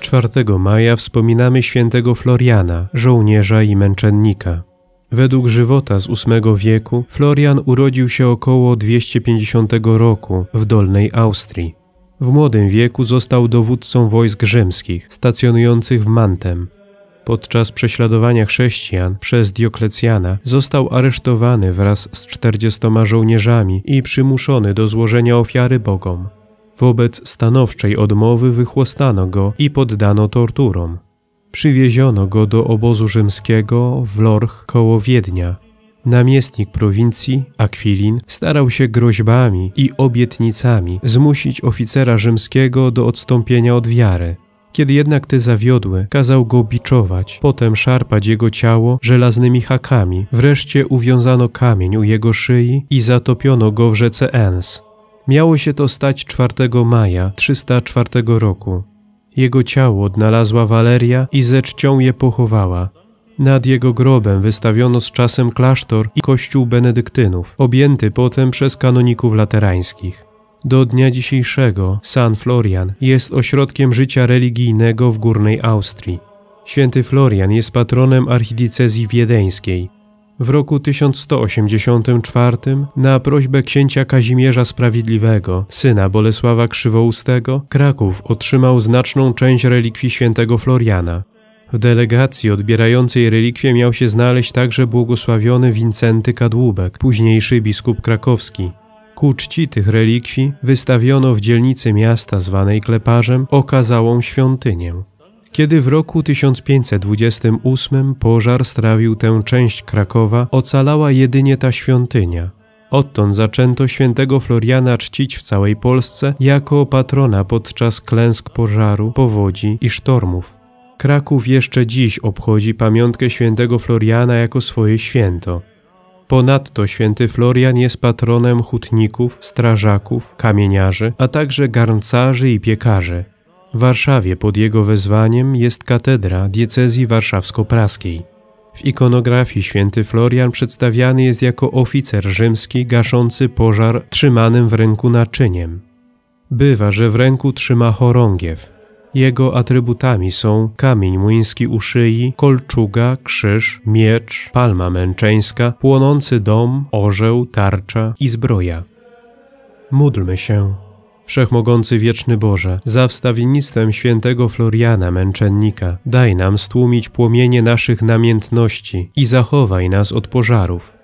4 maja wspominamy świętego Floriana, żołnierza i męczennika. Według żywota z VIII wieku Florian urodził się około 250 roku w Dolnej Austrii. W młodym wieku został dowódcą wojsk rzymskich stacjonujących w Mantem. Podczas prześladowania chrześcijan przez Dioklecjana został aresztowany wraz z czterdziestoma żołnierzami i przymuszony do złożenia ofiary bogom. Wobec stanowczej odmowy wychłostano go i poddano torturom. Przywieziono go do obozu rzymskiego w Lorch koło Wiednia. Namiestnik prowincji, Akwilin, starał się groźbami i obietnicami zmusić oficera rzymskiego do odstąpienia od wiary. Kiedy jednak te zawiodły, kazał go biczować, potem szarpać jego ciało żelaznymi hakami. Wreszcie uwiązano kamień u jego szyi i zatopiono go w rzece Ens. Miało się to stać 4 maja 304 roku. Jego ciało odnalazła Waleria i ze czcią je pochowała. Nad jego grobem wystawiono z czasem klasztor i kościół benedyktynów, objęty potem przez kanoników laterańskich. Do dnia dzisiejszego San Florian jest ośrodkiem życia religijnego w Górnej Austrii. Święty Florian jest patronem archidiecezji wiedeńskiej. W roku 1184 na prośbę księcia Kazimierza Sprawiedliwego, syna Bolesława Krzywoustego, Kraków otrzymał znaczną część relikwii świętego Floriana. W delegacji odbierającej relikwie miał się znaleźć także błogosławiony Wincenty Kadłubek, późniejszy biskup krakowski. Ku czci tych relikwii wystawiono w dzielnicy miasta zwanej Kleparzem okazałą świątynię. Kiedy w roku 1528 pożar strawił tę część Krakowa, ocalała jedynie ta świątynia. Odtąd zaczęto świętego Floriana czcić w całej Polsce jako patrona podczas klęsk pożaru, powodzi i sztormów. Kraków jeszcze dziś obchodzi pamiątkę świętego Floriana jako swoje święto. Ponadto święty Florian jest patronem hutników, strażaków, kamieniarzy, a także garncarzy i piekarzy. W Warszawie pod jego wezwaniem jest katedra diecezji warszawsko-praskiej. W ikonografii święty Florian przedstawiany jest jako oficer rzymski gaszący pożar trzymanym w ręku naczyniem. Bywa, że w ręku trzyma chorągiew, jego atrybutami są kamień młyński u szyi, kolczuga, krzyż, miecz, palma męczeńska, płonący dom, orzeł, tarcza i zbroja. Módlmy się. Wszechmogący Wieczny Boże, za wstawiennictwem świętego Floriana Męczennika, daj nam stłumić płomienie naszych namiętności i zachowaj nas od pożarów